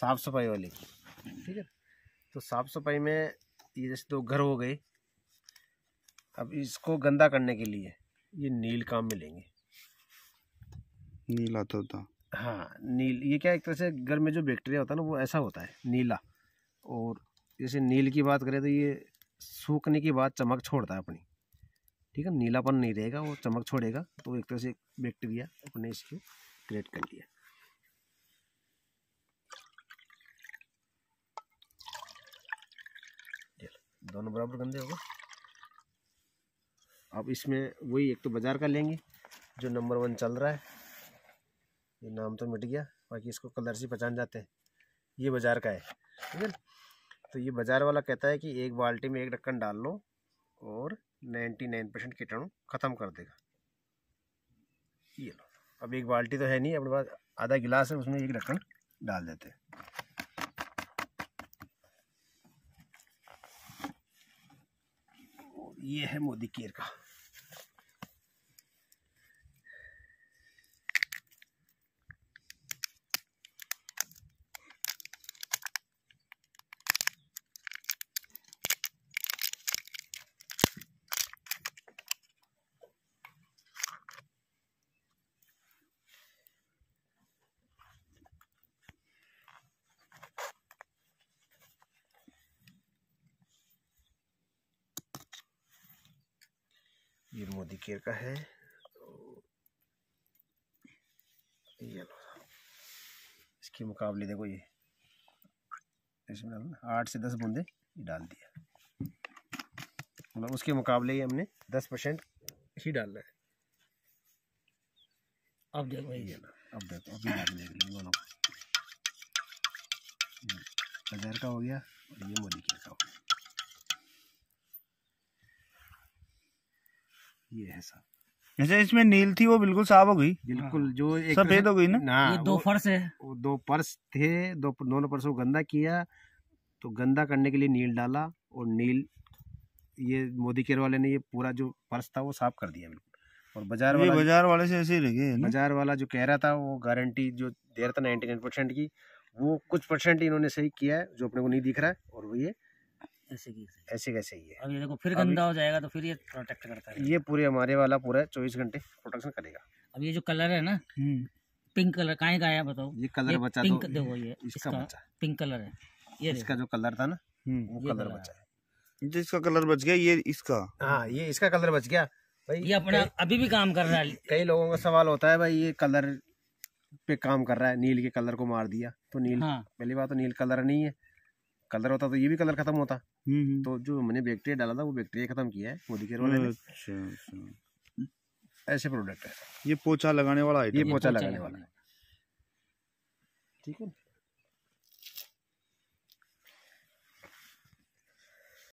साफ़ सफाई की ठीक है तो साफ़ सफाई में ये जैसे दो घर हो गए अब इसको गंदा करने के लिए ये नील काम में लेंगे नीला तोता तो हाँ नील ये क्या एक तरह से घर में जो बैक्टीरिया होता है ना वो ऐसा होता है नीला और जैसे नील की बात करें तो ये सूखने के बाद चमक छोड़ता है अपनी ठीक है नीलापन नहीं रहेगा वो चमक छोड़ेगा तो एक तरह से बैक्टीरिया अपने इसको क्रिएट कर लिया दोनों बराबर गंदे हो गए अब इसमें वही एक तो बाज़ार का लेंगे जो नंबर वन चल रहा है ये नाम तो मिट गया बाकी इसको कलर से पहचान जाते हैं ये बाज़ार का है ठीक है तो ये बाज़ार वाला कहता है कि एक बाल्टी में एक ढक्कन डाल लो और नाइन्टी नाइन परसेंट कीटाणु ख़त्म कर देगा ये लो अब एक बाल्टी तो है नहीं अपने पास आधा गिलास है उसमें एक ढक्कन डाल देते हैं ये है मोदी केयर का ये मोदी केयर का है तो ये इसके मुकाबले देखो ये इसमें हमने आठ से दस बूंदे डाल दिया मतलब उसके मुकाबले ही हमने दस परसेंट ही डालना है अब देखो ये अब देखो अभी डालने के लिए दोनों हजार हम्म, का हो गया और ये मोदी केयर ये है साहब जैसे अच्छा, इसमें नील थी वो बिल्कुल साफ हो गई बिल्कुल जो एक सफेद हो गई ना ना ये दो फर्श है वो दो पर्स थे दो दोनों पर्सों को गंदा किया तो गंदा करने के लिए नील डाला और नील ये मोदी केयर वाले ने ये पूरा जो पर्स था वो साफ कर दिया बिल्कुल और बाजार वाले बाजार वाले से ऐसे ही लगे बाजार वाला जो कह रहा था वो गारंटी जो दे रहा था नाइनटी नाइन परसेंट की वो कुछ परसेंट इन्होंने सही किया है जो अपने को नहीं दिख रहा है और वो ये ऐसे कैसे ही है अब ये देखो फिर गंदा हो जाएगा तो फिर ये प्रोटेक्ट करता है ये पूरे हमारे वाला पूरा चौबीस घंटे प्रोटेक्शन करेगा अब ये जो कलर है ना पिंक कलर काहे का आया बताओ ये कलर ये बचा पिंक तो देखो ये इसका बचा पिंक कलर है ये इसका जो कलर था ना हम्म, वो कलर बचा है तो इसका कलर बच गया ये इसका हाँ ये इसका कलर बच गया भाई ये अपना अभी भी काम कर रहा है कई लोगों का सवाल होता है भाई ये कलर पे काम कर रहा है नील के कलर को मार दिया तो नील हाँ। पहली बात तो नील कलर नहीं है कलर होता तो ये भी कलर खत्म होता हम्म, हम्म। तो जो मैंने बैक्टेरिया डाला था वो बैक्टेरिया खत्म किया है मोदी केयर वाले ऐसे प्रोडक्ट है ये पोछा लगाने वाला है ये पोछा लगाने वाला है ठीक है